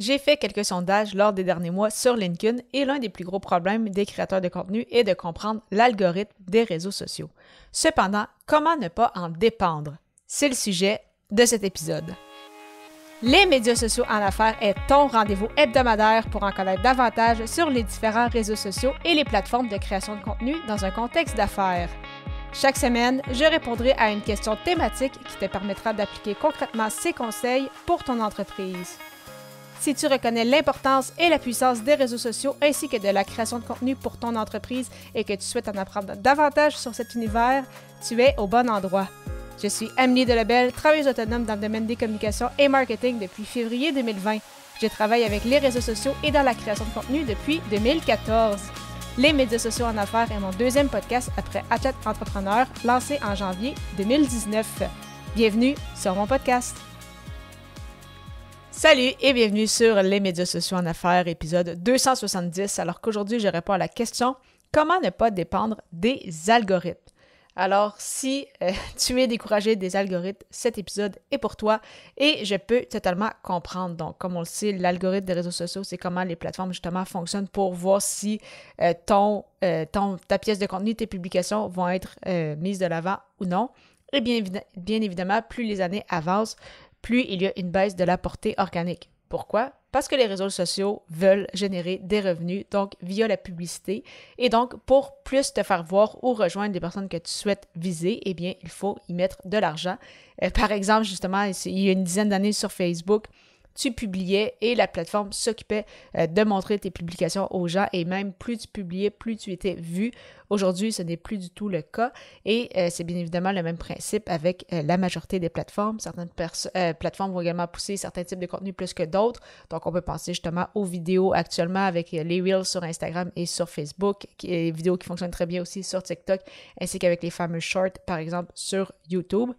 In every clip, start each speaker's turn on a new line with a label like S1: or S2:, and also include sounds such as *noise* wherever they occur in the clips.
S1: J'ai fait quelques sondages lors des derniers mois sur LinkedIn et l'un des plus gros problèmes des créateurs de contenu est de comprendre l'algorithme des réseaux sociaux. Cependant, comment ne pas en dépendre? C'est le sujet de cet épisode. Les médias sociaux en affaires est ton rendez-vous hebdomadaire pour en connaître davantage sur les différents réseaux sociaux et les plateformes de création de contenu dans un contexte d'affaires. Chaque semaine, je répondrai à une question thématique qui te permettra d'appliquer concrètement ces conseils pour ton entreprise si tu reconnais l'importance et la puissance des réseaux sociaux ainsi que de la création de contenu pour ton entreprise et que tu souhaites en apprendre davantage sur cet univers, tu es au bon endroit. Je suis Amélie Delebel, travailleuse autonome dans le domaine des communications et marketing depuis février 2020. Je travaille avec les réseaux sociaux et dans la création de contenu depuis 2014. Les médias sociaux en affaires est mon deuxième podcast après Hatchet Entrepreneur, lancé en janvier 2019. Bienvenue sur mon podcast. Salut et bienvenue sur les médias sociaux en affaires, épisode 270. Alors qu'aujourd'hui, je réponds à la question comment ne pas dépendre des algorithmes. Alors, si euh, *laughs* tu es découragé des algorithmes, cet épisode est pour toi et je peux totalement comprendre. Donc, comme on le sait, l'algorithme des réseaux sociaux, c'est comment les plateformes justement fonctionnent pour voir si euh, ton, euh, ton, ta pièce de contenu, tes publications vont être mises de l'avant ou non. Et bien évidemment, plus les années avancent, plus il y a une baisse de la portée organique. Pourquoi? Parce que les réseaux sociaux veulent générer des revenus, donc via la publicité. Et donc, pour plus te faire voir ou rejoindre des personnes que tu souhaites viser, eh bien, il faut y mettre de l'argent. Euh, par exemple, justement, il y a une dizaine d'années sur Facebook, tu publiais et la plateforme s'occupait euh, de montrer tes publications aux gens et même plus tu publiais, plus tu étais vu. Aujourd'hui, ce n'est plus du tout le cas et euh, c'est bien évidemment le même principe avec euh, la majorité des plateformes. Certaines plateformes vont également pousser certains types de contenus plus que d'autres. Donc, on peut penser justement aux vidéos actuellement avec les Reels sur Instagram et sur Facebook, vidéos qui fonctionnent très bien aussi sur TikTok, ainsi qu'avec les fameux Shorts, par exemple, sur YouTube.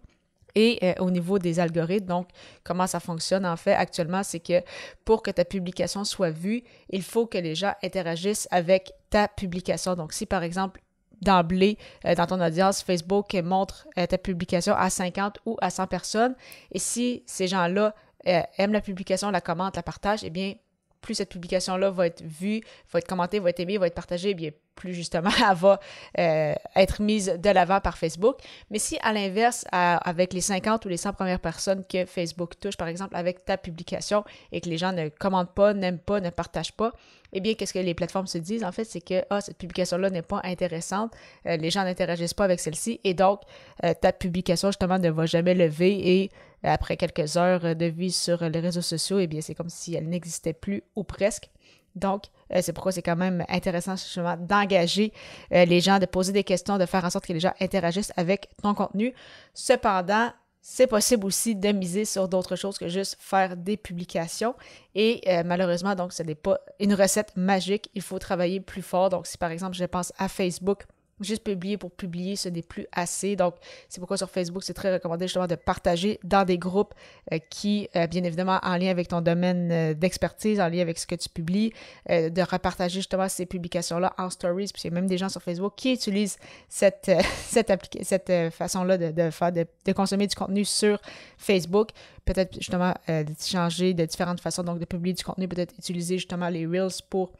S1: Et euh, au niveau des algorithmes, donc comment ça fonctionne en fait actuellement, c'est que pour que ta publication soit vue, il faut que les gens interagissent avec ta publication. Donc si par exemple d'emblée euh, dans ton audience Facebook montre euh, ta publication à 50 ou à 100 personnes, et si ces gens-là aiment la publication, la commentent, la partagent, eh bien plus cette publication-là va être vue, va être commentée, va être aimée, va être partagée, eh bien plus justement, *laughs* elle va euh, être mise de l'avant par Facebook. Mais si à l'inverse, avec les 50 ou les 100 premières personnes que Facebook touche, par exemple, avec ta publication et que les gens ne commentent pas, n'aiment pas, ne partagent pas, eh bien, qu'est-ce que les plateformes se disent? En fait, c'est que ah, cette publication-là n'est pas intéressante, euh, les gens n'interagissent pas avec celle-ci et donc euh, ta publication, justement, ne va jamais lever et après quelques heures de vie sur les réseaux sociaux, eh bien, c'est comme si elle n'existait plus ou presque. Donc, euh, c'est pourquoi c'est quand même intéressant justement d'engager euh, les gens, de poser des questions, de faire en sorte que les gens interagissent avec ton contenu. Cependant, c'est possible aussi de miser sur d'autres choses que juste faire des publications. Et euh, malheureusement, donc, ce n'est pas une recette magique. Il faut travailler plus fort. Donc, si par exemple, je pense à Facebook, juste publier pour publier, ce n'est plus assez. Donc, c'est pourquoi sur Facebook, c'est très recommandé justement de partager dans des groupes euh, qui, euh, bien évidemment, en lien avec ton domaine euh, d'expertise, en lien avec ce que tu publies, de repartager justement ces publications-là en stories. Puis, il y a même des gens sur Facebook qui utilisent cette, *laughs* cette, façon-là de, faire, de, consommer du contenu sur Facebook. Peut-être justement changer de différentes façons, donc de publier du contenu, peut-être utiliser justement les Reels pour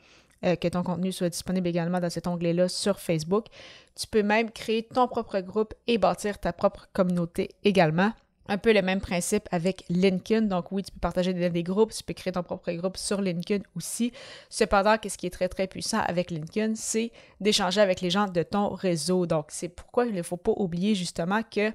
S1: euh, que ton contenu soit disponible également dans cet onglet-là sur Facebook. Tu peux même créer ton propre groupe et bâtir ta propre communauté également. Un peu le même principe avec LinkedIn. Donc oui, tu peux partager des, des groupes, tu peux créer ton propre groupe sur LinkedIn aussi. Cependant, ce qui est très très puissant avec LinkedIn, c'est d'échanger avec les gens de ton réseau. Donc c'est pourquoi il ne faut pas oublier justement que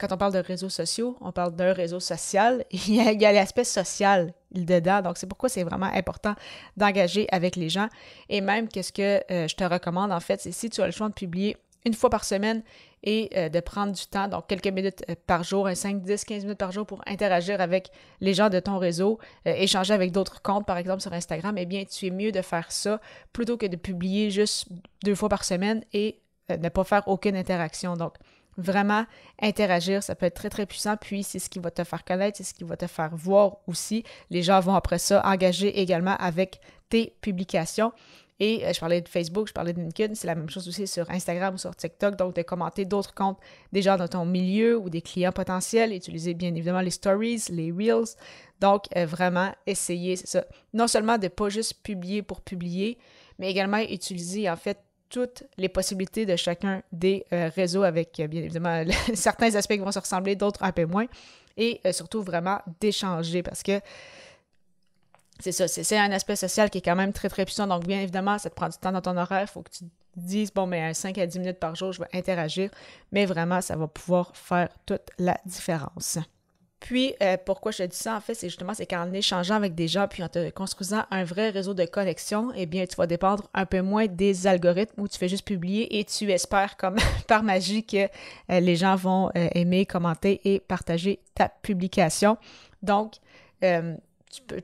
S1: quand on parle de réseaux sociaux, on parle d'un réseau social. *laughs* Il y a, l'aspect social dedans. Donc, c'est pourquoi c'est vraiment important d'engager avec les gens. Et même, qu'est-ce que euh, je te recommande, en fait, c'est si tu as le choix de publier une fois par semaine et euh, de prendre du temps, donc quelques minutes euh, par jour, un 5, 10, 15 minutes par jour pour interagir avec les gens de ton réseau, échanger avec d'autres comptes, par exemple sur Instagram, eh bien, tu es mieux de faire ça plutôt que de publier juste deux fois par semaine et ne pas faire aucune interaction. Donc, vraiment interagir, ça peut être très, très puissant. Puis, c'est ce qui va te faire connaître, c'est ce qui va te faire voir aussi. Les gens vont après ça engager également avec tes publications. Et euh, je parlais de Facebook, je parlais de LinkedIn, c'est la même chose aussi sur Instagram ou sur TikTok. Donc, de commenter d'autres comptes des gens dans ton milieu ou des clients potentiels, utiliser bien évidemment les stories, les reels. Donc, euh, vraiment, essayer, c'est ça. Non seulement de pas juste publier pour publier, mais également utiliser en fait toutes les possibilités de chacun des euh, réseaux avec, euh, bien évidemment, *laughs* certains aspects qui vont se ressembler, d'autres un peu moins, et euh, surtout vraiment d'échanger parce que c'est ça, c'est un aspect social qui est quand même très, très puissant. Donc, bien évidemment, ça te prend du temps dans ton horaire. Il faut que tu dises, bon, mais ben, 5 à 10 minutes par jour, je vais interagir. Mais vraiment, ça va pouvoir faire toute la différence. Puis, euh, pourquoi je te dis ça, en fait, c'est justement, c'est qu'en échangeant avec des gens, puis en te construisant un vrai réseau de connexion, eh bien, tu vas dépendre un peu moins des algorithmes où tu fais juste publier et tu espères, comme *laughs* par magie, que euh, les gens vont euh, aimer, commenter et partager ta publication. Donc,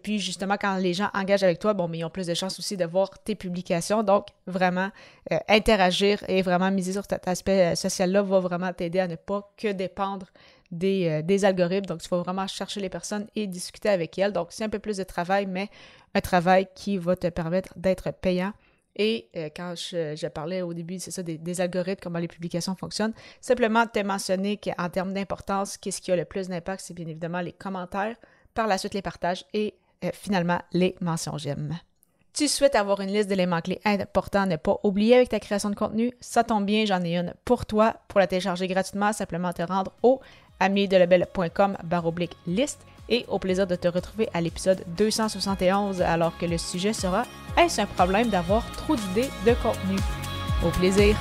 S1: puis justement, quand les gens engagent avec toi, bon, mais ils ont plus de chances aussi de voir tes publications. Donc, vraiment, euh, interagir et vraiment miser sur cet aspect euh, social-là va vraiment t'aider à ne pas que dépendre euh, des, algorithmes. Donc, tu vas vraiment chercher les personnes et discuter avec elles. Donc, c'est un peu plus de travail, mais un travail qui va te permettre d'être payant. Et quand je, parlais au début, c'est ça, des, des, algorithmes, comment les publications fonctionnent, simplement te mentionner qu'en termes d'importance, qu'est-ce qui a le plus d'impact, c'est bien évidemment les commentaires, par la suite les partages et euh, finalement les mentions j'aime. Tu souhaites avoir une liste d'éléments clés importants à ne pas oublier avec ta création de contenu? Ça tombe bien, j'en ai une pour toi. Pour la télécharger gratuitement, simplement te rendre au amiedelebel.com baroblique liste et au plaisir de te retrouver à l'épisode 271 alors que le sujet sera Est-ce un problème d'avoir trop d'idées de contenu? Au plaisir!